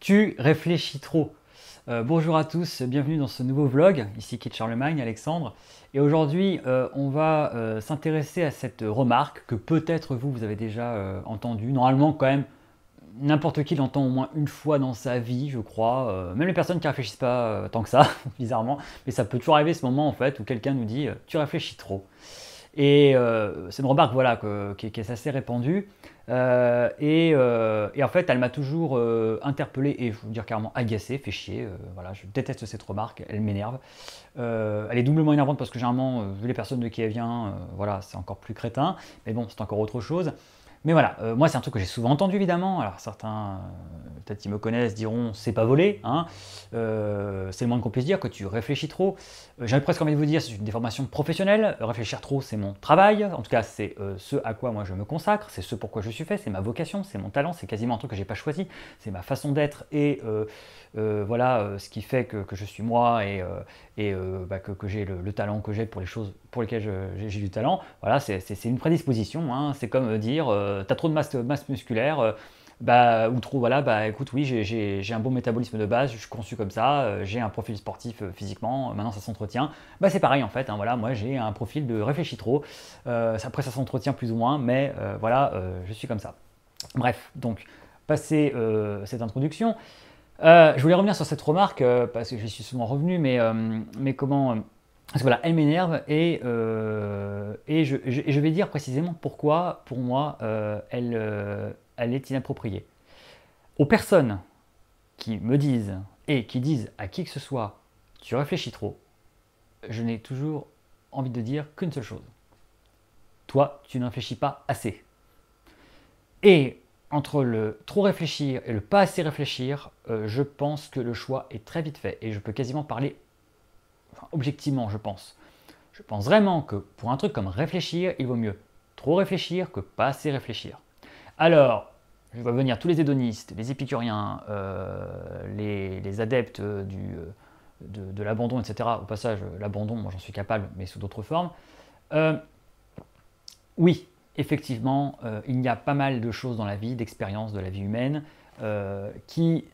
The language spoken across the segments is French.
tu réfléchis trop. Euh, bonjour à tous, bienvenue dans ce nouveau vlog, ici Kit Charlemagne, Alexandre. Et aujourd'hui, euh, on va euh, s'intéresser à cette remarque que peut-être vous, vous avez déjà entendue. Normalement, quand même, n'importe qui l'entend au moins une fois dans sa vie, je crois. même les personnes qui ne réfléchissent pas tant que ça, bizarrement. Mais ça peut toujours arriver ce moment, en fait, où quelqu'un nous dit Tu réfléchis trop ». Et euh, c'est une remarque voilà, qui, est assez répandue. Euh, euh, et, en fait, elle m'a toujours interpellé et je vous dire carrément agacé, fait chier. voilà, je déteste cette remarque, elle m'énerve. elle est doublement énervante parce que généralement, vu les personnes de qui elle vient, voilà, c'est encore plus crétin. Mais bon, c'est encore autre chose. Mais voilà, moi c'est un truc que j'ai souvent entendu évidemment. Alors certains peut-être qu'ils me connaissent, diront c'est pas volé, hein. euh, c'est le moins qu'on puisse dire, que tu réfléchis trop. Euh, J'avais presque envie de vous dire, c'est une déformation professionnelle, réfléchir trop c'est mon travail, en tout cas c'est euh, ce à quoi moi je me consacre, c'est ce quoi je suis fait, c'est ma vocation, c'est mon talent, c'est quasiment un truc que j'ai pas choisi, c'est ma façon d'être et voilà ce qui fait que, je suis moi et, et bah, que, j'ai le, talent que j'ai pour les choses pour lesquelles j'ai du talent. Voilà, c'est une prédisposition, hein. c'est comme dire t'as trop de masse musculaire, bah, ou trop, voilà, bah écoute, oui, j'ai un bon métabolisme de base, je suis conçu comme ça, euh, j'ai un profil sportif euh, physiquement, euh, maintenant ça s'entretient. Bah c'est pareil en fait, hein, voilà, moi j'ai un profil de réfléchis trop, après ça s'entretient plus ou moins, mais voilà, je suis comme ça. Bref, donc, passer cette introduction, je voulais revenir sur cette remarque, parce que j'y suis souvent revenu, mais, mais comment... Parce que voilà, elle m'énerve et, et, je, vais dire précisément pourquoi, pour moi, elle, elle est inappropriée. Aux personnes qui me disent et qui disent à qui que ce soit, tu réfléchis trop, je n'ai toujours envie de dire qu'une seule chose. Toi, tu ne réfléchis pas assez. Et entre le trop réfléchir et le pas assez réfléchir, euh, je pense que le choix est très vite fait et je peux quasiment parler objectivement, je pense. Je pense vraiment que pour un truc comme réfléchir, il vaut mieux trop réfléchir que pas assez réfléchir. Alors, je vois venir tous les hédonistes, les épicuriens, euh, les, adeptes euh, de, l'abandon, etc. Au passage, l'abandon, moi j'en suis capable, mais sous d'autres formes. Euh, oui, effectivement, il y a pas mal de choses dans la vie, d'expériences de la vie humaine, qui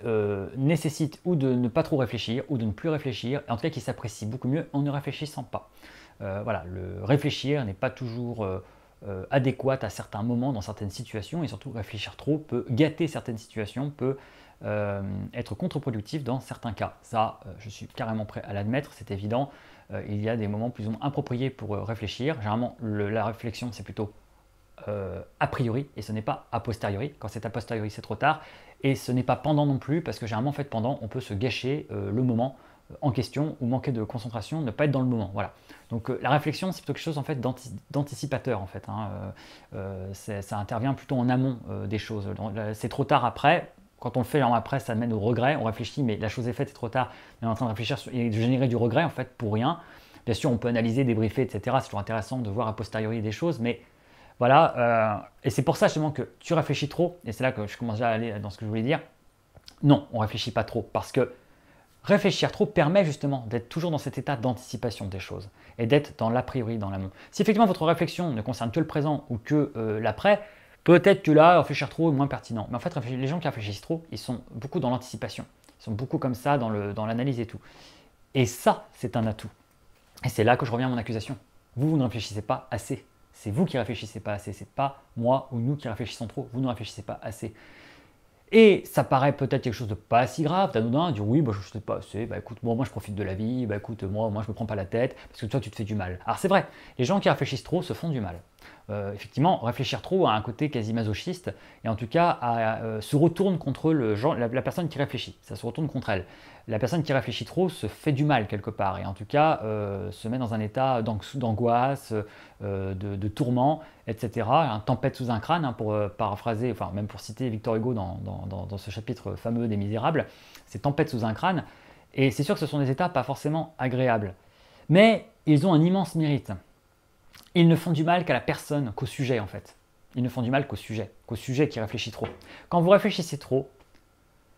nécessitent ou de ne pas trop réfléchir, ou de ne plus réfléchir, en tout cas qui s'apprécient beaucoup mieux en ne réfléchissant pas. voilà, le réfléchir n'est pas toujours euh, adéquate à certains moments, dans certaines situations, et surtout réfléchir trop peut gâter certaines situations, peut euh, être contre-productif dans certains cas. Ça, euh, je suis carrément prêt à l'admettre, c'est évident. il y a des moments plus ou moins appropriés pour réfléchir. Généralement, la réflexion, c'est plutôt a priori, et ce n'est pas a posteriori. Quand c'est a posteriori, c'est trop tard. Et ce n'est pas pendant non plus, parce que généralement, en fait, pendant, on peut se gâcher le moment en question ou manquer de concentration, ne pas être dans le moment. Voilà. Donc euh, la réflexion, c'est plutôt quelque chose en fait d'anticipateur en fait. Hein, euh, euh, ça intervient plutôt en amont des choses. C'est trop tard après. Quand on le fait après, ça mène au regret. On réfléchit, mais la chose est faite, c'est trop tard. On est en train de réfléchir et de générer du regret en fait pour rien. Bien sûr, on peut analyser, débriefer, etc. C'est toujours intéressant de voir a posteriori des choses, mais voilà. et c'est pour ça justement que tu réfléchis trop. Et c'est là que je commence à aller dans ce que je voulais dire. Non, on réfléchit pas trop parce que Réfléchir trop permet justement d'être toujours dans cet état d'anticipation des choses et d'être dans l'a priori, dans l'amont. Si effectivement votre réflexion ne concerne que le présent ou que euh, l'après, peut-être que là, réfléchir trop est moins pertinent. Mais en fait, les gens qui réfléchissent trop, ils sont beaucoup dans l'anticipation. Ils sont beaucoup comme ça dans l'analyse et tout. Et ça, c'est un atout. Et c'est là que je reviens à mon accusation. Vous, vous ne réfléchissez pas assez. C'est vous qui réfléchissez pas assez. C'est pas moi ou nous qui réfléchissons trop. Vous ne réfléchissez pas assez. Et ça paraît peut-être quelque chose de pas si grave, d'anodin, dire oui, bah, je sais pas assez, bah, écoute, moi, moi je profite de la vie, bah écoute, moi, moi je me prends pas la tête, parce que toi tu te fais du mal. Alors c'est vrai, les gens qui réfléchissent trop se font du mal. Euh, effectivement réfléchir trop à un côté quasi masochiste et en tout cas euh, se retourne contre le genre, la, personne qui réfléchit, ça se retourne contre elle. La personne qui réfléchit trop se fait du mal quelque part et en tout cas euh, se met dans un état d'angoisse, de, tourment, etc. tempête sous un crâne hein, pour paraphraser, enfin même pour citer Victor Hugo dans ce chapitre fameux des Misérables, c'est tempête sous un crâne et c'est sûr que ce sont des états pas forcément agréables. Mais ils ont un immense mérite ils ne font du mal qu'à la personne, qu'au sujet en fait. Ils ne font du mal qu'au sujet, qu'au sujet qui réfléchit trop. Quand vous réfléchissez trop,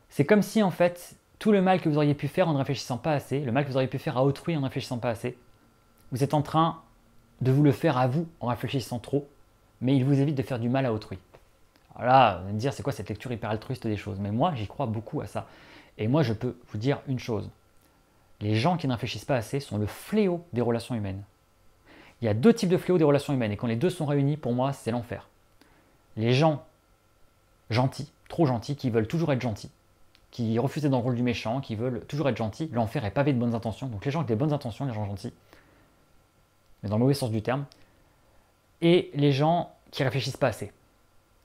c'est comme si en fait tout le mal que vous auriez pu faire en ne réfléchissant pas assez, le mal que vous auriez pu faire à autrui en ne réfléchissant pas assez, vous êtes en train de vous le faire à vous en réfléchissant trop, mais il vous évite de faire du mal à autrui. Voilà, vous me dire, c'est quoi cette lecture hyper altruiste des choses Mais moi, j'y crois beaucoup à ça. Et moi, je peux vous dire une chose. Les gens qui ne réfléchissent pas assez sont le fléau des relations humaines. Il y a deux types de fléaux des relations humaines, et quand les deux sont réunis, pour moi, c'est l'enfer. Les gens gentils, trop gentils, qui veulent toujours être gentils, qui refusent d'être le rôle du méchant, qui veulent toujours être gentils, l'enfer est pavé de bonnes intentions. Donc les gens avec des bonnes intentions, les gens gentils, mais dans le mauvais sens du terme, et les gens qui réfléchissent pas assez.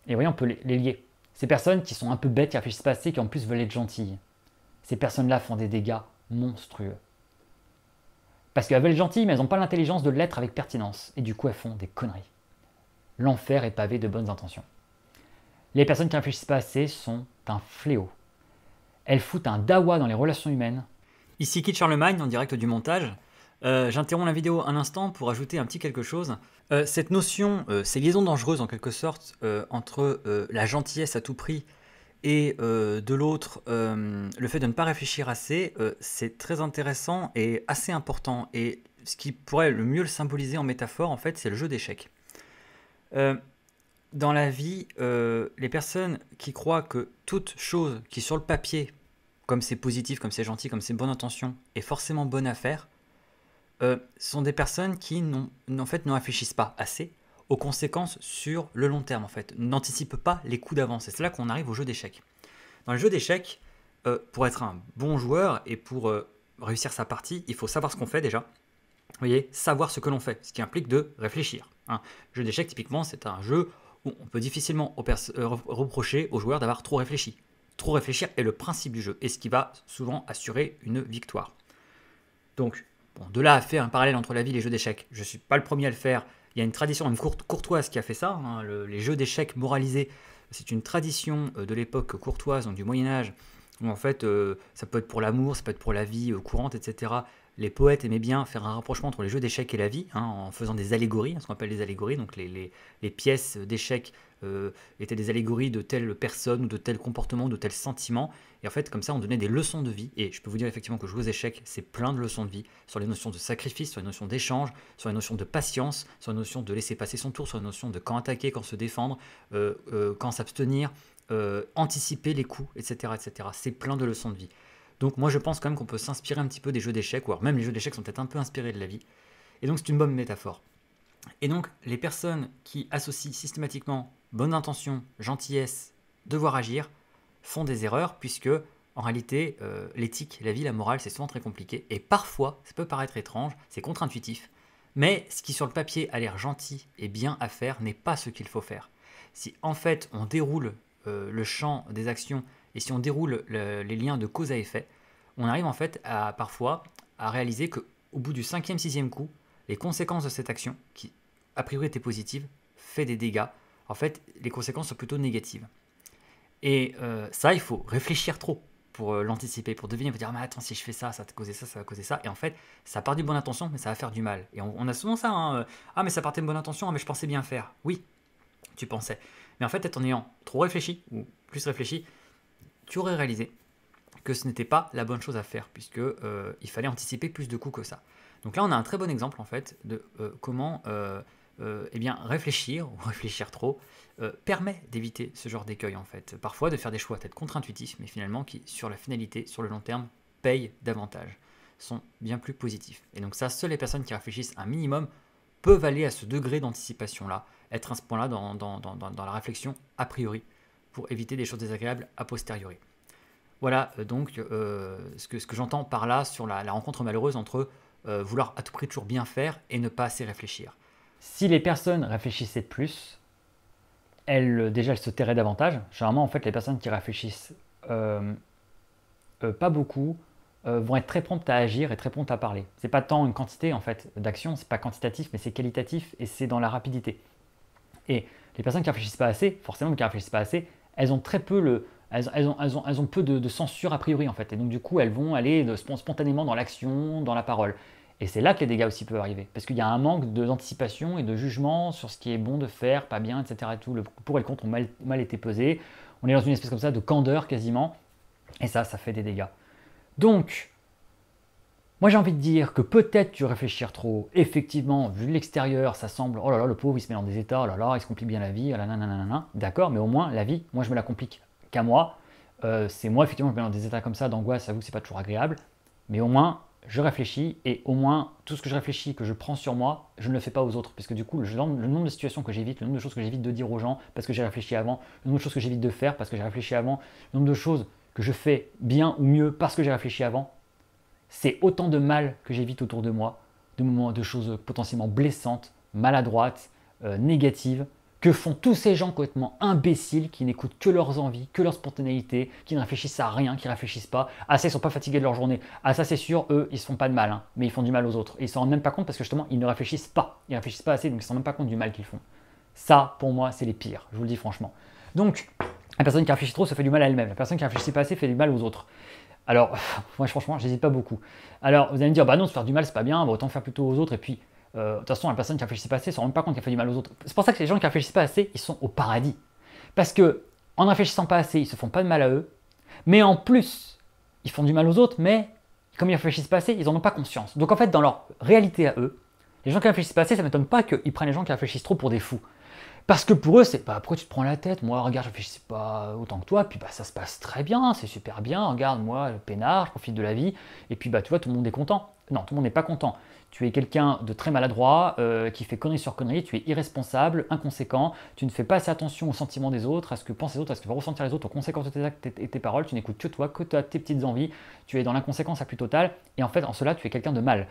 Et voyez, on peut les lier. Ces personnes qui sont un peu bêtes, qui réfléchissent pas assez, qui en plus veulent être gentilles. Ces personnes-là font des dégâts monstrueux. Parce qu'elles veulent gentilles, mais elles n'ont pas l'intelligence de l'être avec pertinence. Et du coup, elles font des conneries. L'enfer est pavé de bonnes intentions. Les personnes qui réfléchissent pas assez sont un fléau. Elles foutent un dawa dans les relations humaines. Ici Kit Charlemagne en direct du montage. Euh, j'interromps la vidéo un instant pour ajouter un petit quelque chose. Euh, cette notion, euh, ces liaisons dangereuses en quelque sorte, entre la gentillesse à tout prix et euh, de l'autre, euh, le fait de ne pas réfléchir assez, euh, c'est très intéressant et assez important. Et ce qui pourrait le mieux le symboliser en métaphore, en fait, c'est le jeu d'échecs. dans la vie, les personnes qui croient que toute chose qui sur le papier, comme c'est positif, comme c'est gentil, comme c'est bonne intention, est forcément bonne à faire, sont des personnes qui, en fait, ne réfléchissent pas assez aux conséquences sur le long terme en fait, n'anticipe pas les coups d'avance. c'est là qu'on arrive au jeu d'échecs. Dans le jeu d'échecs, euh, pour être un bon joueur et pour euh, réussir sa partie, il faut savoir ce qu'on fait déjà. Vous voyez, savoir ce que l'on fait, ce qui implique de réfléchir. Un hein. jeu d'échecs, typiquement, c'est un jeu où on peut difficilement euh, reprocher aux joueurs d'avoir trop réfléchi. Trop réfléchir est le principe du jeu et ce qui va souvent assurer une victoire. Donc, bon, de là à faire un parallèle entre la vie et les jeux d'échecs, je ne suis pas le premier à le faire, il y a une tradition, même courtoise qui a fait ça, hein, les jeux d'échecs moralisés, c'est une tradition euh, de l'époque courtoise, donc du Moyen Âge, où en fait, euh, ça peut être pour l'amour, ça peut être pour la vie euh, courante, etc les poètes aimaient bien faire un rapprochement entre les jeux d'échecs et la vie, hein, en faisant des allégories, hein, ce qu'on appelle des allégories. Donc les, pièces d'échecs euh, étaient des allégories de telle personne, ou de tel comportement, ou de tel sentiment. Et en fait, comme ça, on donnait des leçons de vie. Et je peux vous dire effectivement que jouer aux échecs, c'est plein de leçons de vie sur les notions de sacrifice, sur les notions d'échange, sur les notions de patience, sur les notions de laisser passer son tour, sur les notions de quand attaquer, quand se défendre, euh, euh, quand s'abstenir, anticiper les coups, etc. etc. C'est plein de leçons de vie. Donc moi je pense quand même qu'on peut s'inspirer un petit peu des jeux d'échecs, alors même les jeux d'échecs sont peut-être un peu inspirés de la vie. Et donc c'est une bonne métaphore. Et donc les personnes qui associent systématiquement bonne intention, gentillesse, devoir agir, font des erreurs, puisque en réalité euh, l'éthique, la vie, la morale, c'est souvent très compliqué. Et parfois, ça peut paraître étrange, c'est contre-intuitif, mais ce qui sur le papier a l'air gentil et bien à faire n'est pas ce qu'il faut faire. Si en fait on déroule euh, le champ des actions et si on déroule les liens de cause à effet, on arrive en fait à parfois à réaliser qu'au bout du cinquième, sixième coup, les conséquences de cette action, qui a priori était positive, fait des dégâts. En fait, les conséquences sont plutôt négatives. Et euh, ça, il faut réfléchir trop pour euh, l'anticiper, pour deviner, pour dire ah, mais attends, si je fais ça, ça va causer ça, ça va causer ça. Et en fait, ça part du bonne intention, mais ça va faire du mal. Et on, a souvent ça hein, euh, ah, mais ça partait de bonne intention, ah, mais je pensais bien faire. Oui, tu pensais. Mais en fait, en ayant trop réfléchi, ou plus réfléchi, tu aurais réalisé que ce n'était pas la bonne chose à faire, puisque euh, il fallait anticiper plus de coûts que ça. Donc là, on a un très bon exemple en fait de euh, comment euh, eh bien, réfléchir ou réfléchir trop permet d'éviter ce genre d'écueil en fait. Parfois, de faire des choix peut-être contre-intuitifs, mais finalement qui, sur la finalité, sur le long terme, payent davantage, sont bien plus positifs. Et donc ça, seules les personnes qui réfléchissent un minimum peuvent aller à ce degré d'anticipation là, être à ce point là dans la réflexion a priori pour éviter des choses désagréables a posteriori. Voilà euh, donc euh, ce que, ce que j'entends par là sur la, rencontre malheureuse entre euh, vouloir à tout prix toujours bien faire et ne pas assez réfléchir. Si les personnes réfléchissaient plus, elles, déjà elles se tairaient davantage. Généralement, en fait, les personnes qui réfléchissent pas beaucoup vont être très promptes à agir et très promptes à parler. C'est pas tant une quantité en fait d'action, c'est pas quantitatif, mais c'est qualitatif et c'est dans la rapidité. Et les personnes qui réfléchissent pas assez, forcément qui réfléchissent pas assez, elles ont très peu le, elles, ont, peu de, censure a priori en fait. Et donc du coup, elles vont aller spontanément dans l'action, dans la parole. Et c'est là que les dégâts aussi peuvent arriver. Parce qu'il y a un manque d'anticipation et de jugement sur ce qui est bon de faire, pas bien, etc. Et tout. Le pour et contre ont mal, mal, été pesé. On est dans une espèce comme ça de candeur quasiment. Et ça, ça fait des dégâts. Donc, moi j'ai envie de dire que peut-être tu réfléchis trop. Effectivement, vu l'extérieur, ça semble, oh là là, le pauvre il se met dans des états, oh là là, il se complique bien la vie, oh là là, D'accord, mais au moins la vie, moi je me la complique qu'à moi. Euh, c'est moi effectivement je me mets dans des états comme ça d'angoisse, j'avoue que c'est pas toujours agréable. Mais au moins je réfléchis et au moins tout ce que je réfléchis, que je prends sur moi, je ne le fais pas aux autres. Parce que du coup, le, nombre de situations que j'évite, le nombre de choses que j'évite de dire aux gens parce que j'ai réfléchi avant, le nombre de choses que j'évite de faire parce que j'ai réfléchi avant, le nombre de choses que je fais bien ou mieux parce que j'ai réfléchi avant, c'est autant de mal que j'évite autour de moi, de moments, de choses potentiellement blessantes, maladroites, euh, négatives, que font tous ces gens complètement imbéciles qui n'écoutent que leurs envies, que leur spontanéité, qui ne réfléchissent à rien, qui ne réfléchissent pas. Ah ça, ils sont pas fatigués de leur journée. Ah ça, c'est sûr, eux, ils se font pas de mal, hein. mais ils font du mal aux autres. Et ils s'en rendent même pas compte parce que justement, ils ne réfléchissent pas. Ils ne réfléchissent pas assez, donc ils s'en rendent même pas compte du mal qu'ils font. Ça, pour moi, c'est les pires, je vous le dis franchement. Donc, la personne qui réfléchit trop se fait du mal à elle-même. La personne qui réfléchit pas assez fait du mal aux autres. Alors, moi franchement, j'hésite pas beaucoup. Alors, vous allez me dire, bah non, se faire du mal, c'est pas bien, bah, autant faire plutôt aux autres. Et puis, euh, de toute façon, la personne qui réfléchit pas assez ne se rend même pas compte qu'elle fait du mal aux autres. C'est pour ça que les gens qui réfléchissent pas assez, ils sont au paradis. Parce que en réfléchissant pas assez, ils se font pas de mal à eux. Mais en plus, ils font du mal aux autres, mais comme ils réfléchissent pas assez, ils n'en ont pas conscience. Donc en fait, dans leur réalité à eux, les gens qui réfléchissent pas assez, ça ne m'étonne pas qu'ils prennent les gens qui réfléchissent trop pour des fous. Parce que pour eux, c'est pas après tu te prends la tête, moi regarde, je réfléchis pas autant que toi, puis bah ça se passe très bien, c'est super bien, regarde, moi, peinard, je profite de la vie, et puis bah tu vois, tout le monde est content. Non, tout le monde n'est pas content. Tu es quelqu'un de très maladroit, euh, qui fait connerie sur connerie, tu es irresponsable, inconséquent, tu ne fais pas assez attention aux sentiments des autres, à ce que pensent les autres, à ce que vont ressentir les autres, aux conséquences de tes actes et tes paroles, tu n'écoutes que toi, que tes petites envies, tu es dans l'inconséquence la plus totale, et en fait, en cela, tu es quelqu'un de mal.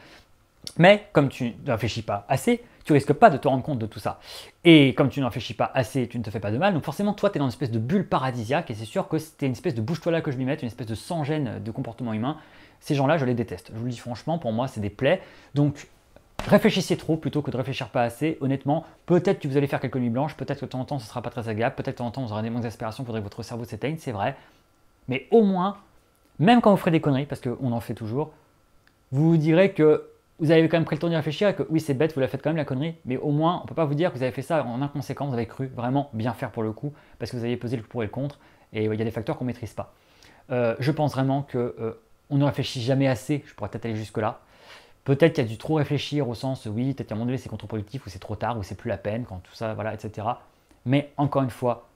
Mais comme tu ne réfléchis pas assez, tu risques pas de te rendre compte de tout ça. Et comme tu ne réfléchis pas assez, tu ne te fais pas de mal. Donc forcément, toi, tu es dans une espèce de bulle paradisiaque et c'est sûr que c'était une espèce de bouche toi là que je m'y mette, une espèce de sans-gêne de comportement humain. Ces gens-là, je les déteste. Je vous le dis franchement, pour moi, c'est des plaies. Donc réfléchissez trop plutôt que de réfléchir pas assez. Honnêtement, peut-être que vous allez faire quelques nuits blanches, peut-être que de temps en temps, ce sera pas très agréable, peut-être que de temps en temps, vous aurez des manques d'aspiration, faudrait que votre cerveau s'éteigne, c'est vrai. Mais au moins, même quand vous ferez des conneries, parce qu'on en fait toujours, vous vous direz que vous avez quand même pris le temps d'y réfléchir et que oui, c'est bête, vous la faites quand même la connerie, mais au moins, on peut pas vous dire que vous avez fait ça en inconséquence, vous avez cru vraiment bien faire pour le coup, parce que vous avez pesé le pour et le contre, et il y a des facteurs qu'on maîtrise pas. Euh, je pense vraiment que euh, on ne réfléchit jamais assez, je pourrais peut-être aller jusque-là. Peut-être qu'il y a du trop réfléchir au sens, oui, peut-être qu'à un moment donné c'est contre-productif, ou c'est trop tard, ou c'est plus la peine, quand tout ça, voilà, etc. Mais encore une fois,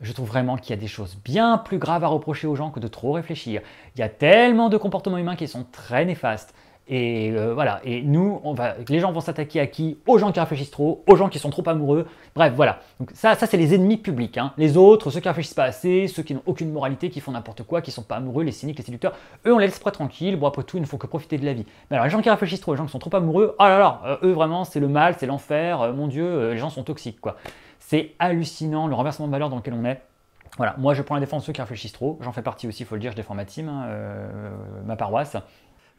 je trouve vraiment qu'il y a des choses bien plus graves à reprocher aux gens que de trop réfléchir. Il y a tellement de comportements humains qui sont très néfastes. Et euh, voilà, et nous, on va, les gens vont s'attaquer à qui Aux gens qui réfléchissent trop, aux gens qui sont trop amoureux. Bref, voilà. Donc ça, ça c'est les ennemis publics. Hein. Les autres, ceux qui réfléchissent pas assez, ceux qui n'ont aucune moralité, qui font n'importe quoi, qui sont pas amoureux, les cyniques, les séducteurs, eux, on les laisse pas tranquilles. Bon, après tout, ils ne font que profiter de la vie. Mais alors, les gens qui réfléchissent trop, les gens qui sont trop amoureux, oh là là, euh, eux, vraiment, c'est le mal, c'est l'enfer, euh, mon Dieu, les gens sont toxiques, quoi. C'est hallucinant le renversement de valeur dans lequel on est. Voilà, moi je prends la défense de ceux qui réfléchissent trop, j'en fais partie aussi, il faut le dire, je défends ma team, hein, ma paroisse.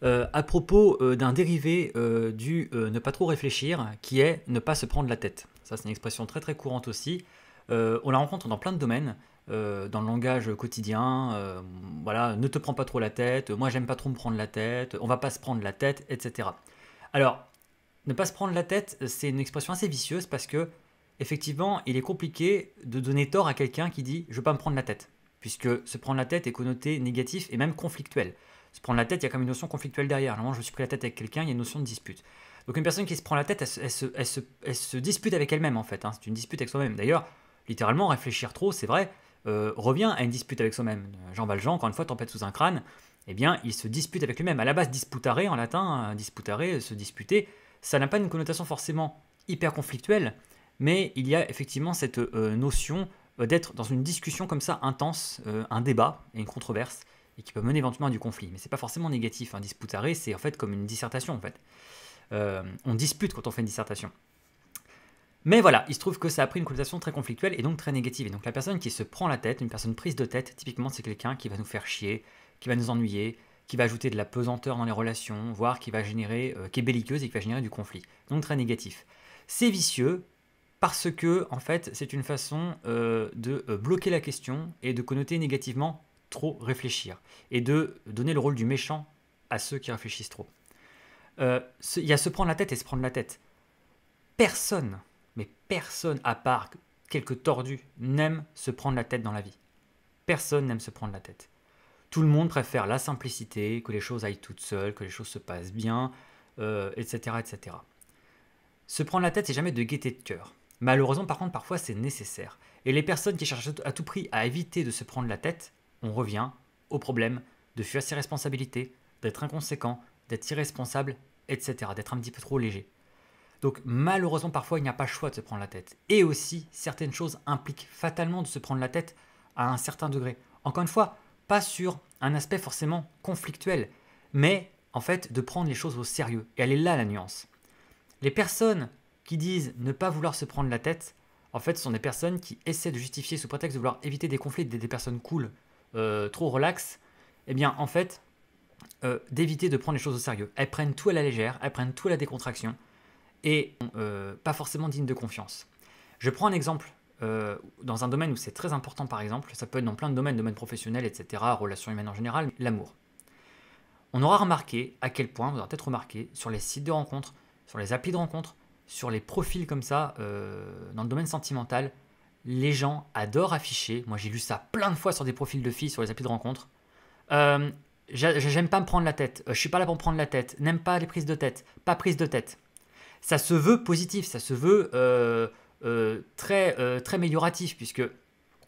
Euh, à propos euh, d'un dérivé euh, du ne pas trop réfléchir, qui est ne pas se prendre la tête. Ça, c'est une expression très très courante aussi. on la rencontre dans plein de domaines, dans le langage quotidien. voilà, ne te prends pas trop la tête. Moi, j'aime pas trop me prendre la tête. On va pas se prendre la tête, etc. Alors, ne pas se prendre la tête, c'est une expression assez vicieuse parce que effectivement, il est compliqué de donner tort à quelqu'un qui dit je veux pas me prendre la tête, puisque se prendre la tête est connoté négatif et même conflictuel. Se prendre la tête, il y a quand même une notion conflictuelle derrière. Normalement, je me suis pris la tête avec quelqu'un, il y a une notion de dispute. Donc une personne qui se prend la tête, elle, se, dispute avec elle-même en fait. Hein. C'est une dispute avec soi-même. D'ailleurs, littéralement, réfléchir trop, c'est vrai, euh, revient à une dispute avec soi-même. Jean Valjean, encore une fois, tempête sous un crâne, eh bien, il se dispute avec lui-même. À la base, disputare en latin, euh, disputare, se disputer, ça n'a pas une connotation forcément hyper conflictuelle, mais il y a effectivement cette euh, notion d'être dans une discussion comme ça intense, un débat et une controverse, et qui peut mener éventuellement à du conflit. Mais c'est pas forcément négatif. Un hein. arrêt, c'est en fait comme une dissertation en fait. Euh, on dispute quand on fait une dissertation. Mais voilà, il se trouve que ça a pris une connotation très conflictuelle et donc très négative. Et donc la personne qui se prend la tête, une personne prise de tête, typiquement c'est quelqu'un qui va nous faire chier, qui va nous ennuyer, qui va ajouter de la pesanteur dans les relations, voire qui va générer, euh, qui est belliqueuse et qui va générer du conflit. Donc très négatif. C'est vicieux parce que en fait c'est une façon euh, de bloquer la question et de connoter négativement trop réfléchir et de donner le rôle du méchant à ceux qui réfléchissent trop. Euh, il y a se prendre la tête et se prendre la tête. Personne, mais personne à part quelques tordus, n'aime se prendre la tête dans la vie. Personne n'aime se prendre la tête. Tout le monde préfère la simplicité, que les choses aillent toutes seules, que les choses se passent bien, etc., euh, etc. Se prendre la tête, c'est jamais de gaieté de cœur. Malheureusement, par contre, parfois, c'est nécessaire. Et les personnes qui cherchent à tout prix à éviter de se prendre la tête, on revient au problème de fuir ses responsabilités, d'être inconséquent, d'être irresponsable, etc., d'être un petit peu trop léger. Donc malheureusement parfois il n'y a pas le choix de se prendre la tête. Et aussi certaines choses impliquent fatalement de se prendre la tête à un certain degré. Encore une fois, pas sur un aspect forcément conflictuel, mais en fait de prendre les choses au sérieux. Et elle est là la nuance. Les personnes qui disent ne pas vouloir se prendre la tête, en fait ce sont des personnes qui essaient de justifier sous prétexte de vouloir éviter des conflits des personnes cool. Euh, trop relax, eh bien en fait, euh, d'éviter de prendre les choses au sérieux. Elles prennent tout à la légère, elles prennent tout à la décontraction, et euh, pas forcément dignes de confiance. Je prends un exemple dans un domaine où c'est très important, par exemple, ça peut être dans plein de domaines, domaines professionnels, etc., relations humaines en général, l'amour. On aura remarqué à quel point, vous aurez peut-être remarqué, sur les sites de rencontres, sur les applis de rencontres, sur les profils comme ça, dans le domaine sentimental, les gens adorent afficher. Moi, j'ai lu ça plein de fois sur des profils de filles, sur les applis de rencontre. Euh, j'aime pas me prendre la tête. Euh, je suis pas là pour me prendre la tête. N'aime pas les prises de tête. Pas prise de tête. Ça se veut positif. Ça se veut euh, très très amélioratif puisque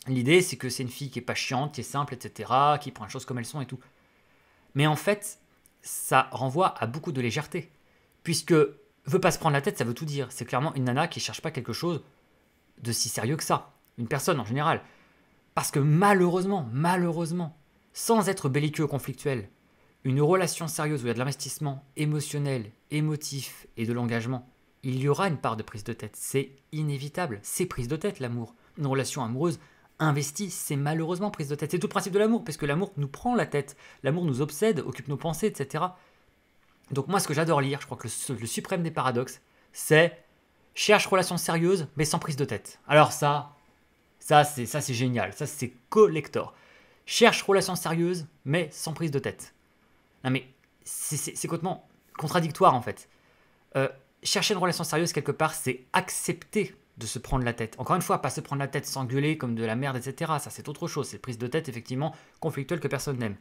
l'idée c'est que c'est une fille qui est pas chiante, qui est simple, etc., qui prend les choses comme elles sont et tout. Mais en fait, ça renvoie à beaucoup de légèreté puisque veut pas se prendre la tête, ça veut tout dire. C'est clairement une nana qui cherche pas quelque chose de si sérieux que ça, une personne en général. Parce que malheureusement, malheureusement, sans être belliqueux conflictuel, une relation sérieuse où il y a de l'investissement émotionnel, émotif et de l'engagement, il y aura une part de prise de tête. C'est inévitable. C'est prise de tête, l'amour. Une relation amoureuse investie, c'est malheureusement prise de tête. C'est tout le principe de l'amour, parce que l'amour nous prend la tête. L'amour nous obsède, occupe nos pensées, etc. Donc moi, ce que j'adore lire, je crois que le suprême des paradoxes, c'est Cherche relation sérieuse, mais sans prise de tête. Alors ça, ça c'est ça c'est génial. Ça c'est collector. Cherche relation sérieuse, mais sans prise de tête. Non mais c'est complètement contradictoire en fait. Euh, chercher une relation sérieuse quelque part, c'est accepter de se prendre la tête. Encore une fois, pas se prendre la tête, s'engueuler comme de la merde, etc. Ça c'est autre chose. C'est prise de tête effectivement conflictuelle que personne n'aime.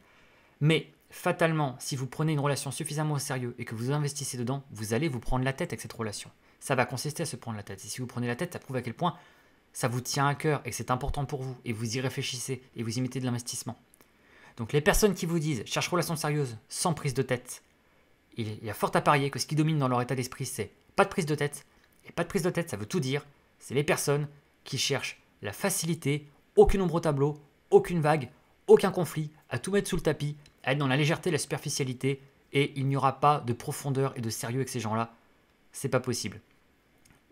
Mais fatalement, si vous prenez une relation suffisamment sérieuse et que vous investissez dedans, vous allez vous prendre la tête avec cette relation ça va consister à se prendre la tête. Et si vous prenez la tête, ça prouve à quel point ça vous tient à cœur et que c'est important pour vous, et vous y réfléchissez, et vous y mettez de l'investissement. Donc les personnes qui vous disent cherche relation sérieuse sans prise de tête, il y a fort à parier que ce qui domine dans leur état d'esprit, c'est pas de prise de tête. Et pas de prise de tête, ça veut tout dire. C'est les personnes qui cherchent la facilité, aucune ombre au tableau, aucune vague, aucun conflit, à tout mettre sous le tapis, à être dans la légèreté, la superficialité, et il n'y aura pas de profondeur et de sérieux avec ces gens-là. C'est pas possible.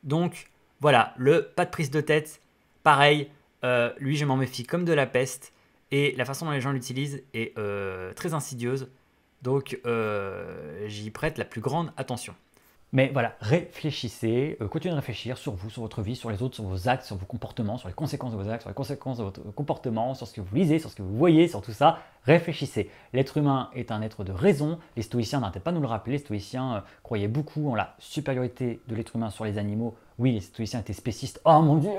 Donc voilà, le pas de prise de tête, pareil, euh, lui je m'en méfie comme de la peste, et la façon dont les gens l'utilisent est euh, très insidieuse, donc euh, j'y prête la plus grande attention. Mais voilà, réfléchissez, euh, continuez de réfléchir sur vous, sur votre vie, sur les autres, sur vos actes, sur vos comportements, sur les conséquences de vos actes, sur les conséquences de votre comportement, sur ce que vous lisez, sur ce que vous voyez, sur tout ça. Réfléchissez. L'être humain est un être de raison. Les stoïciens n'arrêtaient pas de nous le rappeler. Les stoïciens euh, croyaient beaucoup en la supériorité de l'être humain sur les animaux oui, les stoïciens étaient spécistes. Oh mon Dieu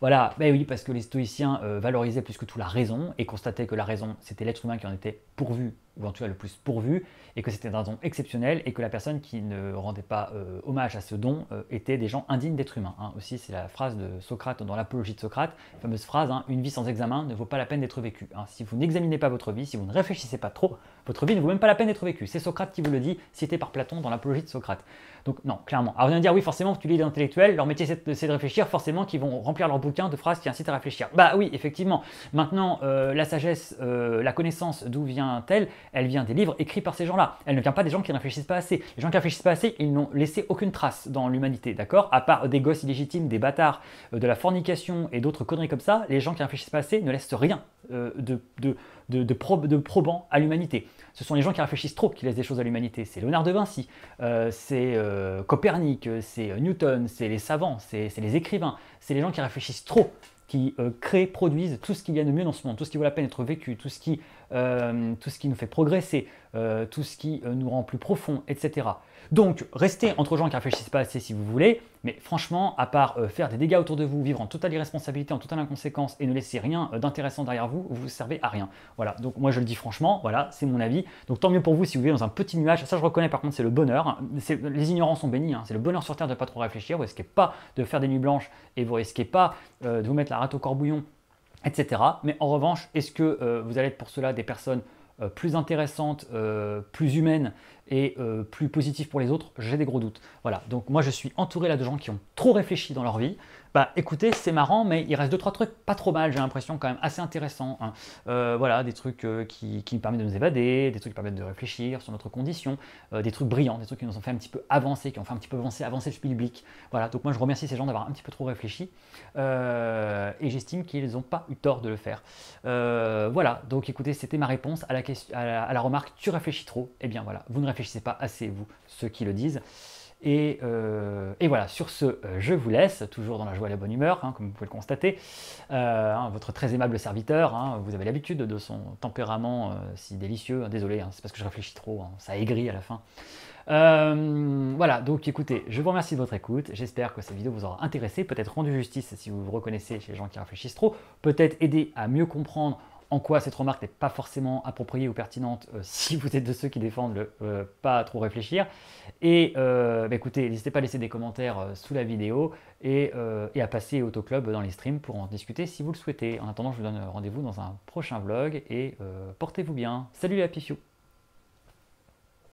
Voilà, mais ben oui, parce que les stoïciens euh, valorisaient plus que tout la raison et constataient que la raison, c'était l'être humain qui en était pourvu, ou en tout cas le plus pourvu, et que c'était une raison exceptionnelle et que la personne qui ne rendait pas euh, hommage à ce don euh, était des gens indignes d'être humain. Hein. Aussi, c'est la phrase de Socrate dans l'apologie de Socrate, fameuse phrase hein, Une vie sans examen ne vaut pas la peine d'être vécue. Hein. Si vous n'examinez pas votre vie, si vous ne réfléchissez pas trop, votre vie ne vaut même pas la peine d'être vécue. C'est Socrate qui vous le dit, cité par Platon dans l'apologie de Socrate. Donc, non, clairement. Alors, vous dire Oui, forcément, tu lis intellectuels leur métier c'est de réfléchir, forcément qu'ils vont remplir leur bouquin de phrases qui incitent à réfléchir. Bah oui, effectivement. Maintenant, euh, la sagesse, euh, la connaissance, d'où vient-elle Elle vient des livres écrits par ces gens-là. Elle ne vient pas des gens qui ne réfléchissent pas assez. Les gens qui réfléchissent pas assez, ils n'ont laissé aucune trace dans l'humanité, d'accord À part des gosses illégitimes, des bâtards, euh, de la fornication et d'autres conneries comme ça, les gens qui ne réfléchissent pas assez ne laissent rien de probant à l'humanité ce sont les gens qui réfléchissent trop qui laissent des choses à l'humanité. C'est Léonard de Vinci, euh, c'est euh, Copernic, c'est euh, Newton, c'est les savants, c'est les écrivains, c'est les gens qui réfléchissent trop, qui créent, produisent tout ce qu'il y a de mieux dans ce monde, tout ce qui vaut la peine d'être vécu, tout ce qui euh, tout ce qui nous fait progresser, euh, tout ce qui euh, nous rend plus profond, etc. Donc, restez entre gens qui réfléchissent pas assez si vous voulez, mais franchement, à part faire des dégâts autour de vous, vivre en totale irresponsabilité, en totale inconséquence et ne laisser rien d'intéressant derrière vous, vous ne servez à rien. Voilà, donc moi je le dis franchement, voilà, c'est mon avis. Donc tant mieux pour vous si vous vivez dans un petit nuage, ça je reconnais par contre, c'est le bonheur. Les ignorants sont bénis, hein. c'est le bonheur sur Terre de ne pas trop réfléchir, vous risquez pas de faire des nuits blanches et vous risquez pas de vous mettre la rate au corbouillon etc. Mais en revanche, est-ce que euh, vous allez être pour cela des personnes euh, plus intéressantes, euh, plus humaines et plus positives pour les autres J'ai des gros doutes. Voilà, donc moi je suis entouré là de gens qui ont trop réfléchi dans leur vie, bah écoutez, c'est marrant, mais il reste deux trois trucs pas trop mal, j'ai l'impression quand même assez intéressant. Hein. Euh, voilà, des trucs euh, qui, nous permettent de nous évader, des trucs qui permettent de réfléchir sur notre condition, euh, des trucs brillants, des trucs qui nous ont fait un petit peu avancer, qui ont fait un petit peu avancer, avancer le public. Voilà, donc moi je remercie ces gens d'avoir un petit peu trop réfléchi et j'estime qu'ils n'ont pas eu tort de le faire. voilà, donc écoutez, c'était ma réponse à la, à la remarque tu réfléchis trop. Eh bien voilà, vous ne réfléchissez pas assez vous, ceux qui le disent. Euh, et, voilà, sur ce, euh, je vous laisse, toujours dans la joie et la bonne humeur, hein, comme vous pouvez le constater. Euh, hein, votre très aimable serviteur, hein, vous avez l'habitude de son tempérament si délicieux. désolé, c'est parce que je réfléchis trop, ça aigrit à la fin. voilà, donc écoutez, je vous remercie de votre écoute. J'espère que cette vidéo vous aura intéressé, peut-être rendu justice si vous vous reconnaissez chez les gens qui réfléchissent trop, peut-être aidé à mieux comprendre en quoi cette remarque n'est pas forcément appropriée ou pertinente euh, si vous êtes de ceux qui défendent le euh, pas trop réfléchir. Et euh, bah, écoutez, n'hésitez pas à laisser des commentaires sous la vidéo et, à passer au Autoclub dans les streams pour en discuter si vous le souhaitez. En attendant, je vous donne rendez-vous dans un prochain vlog et portez-vous bien. Salut les Happy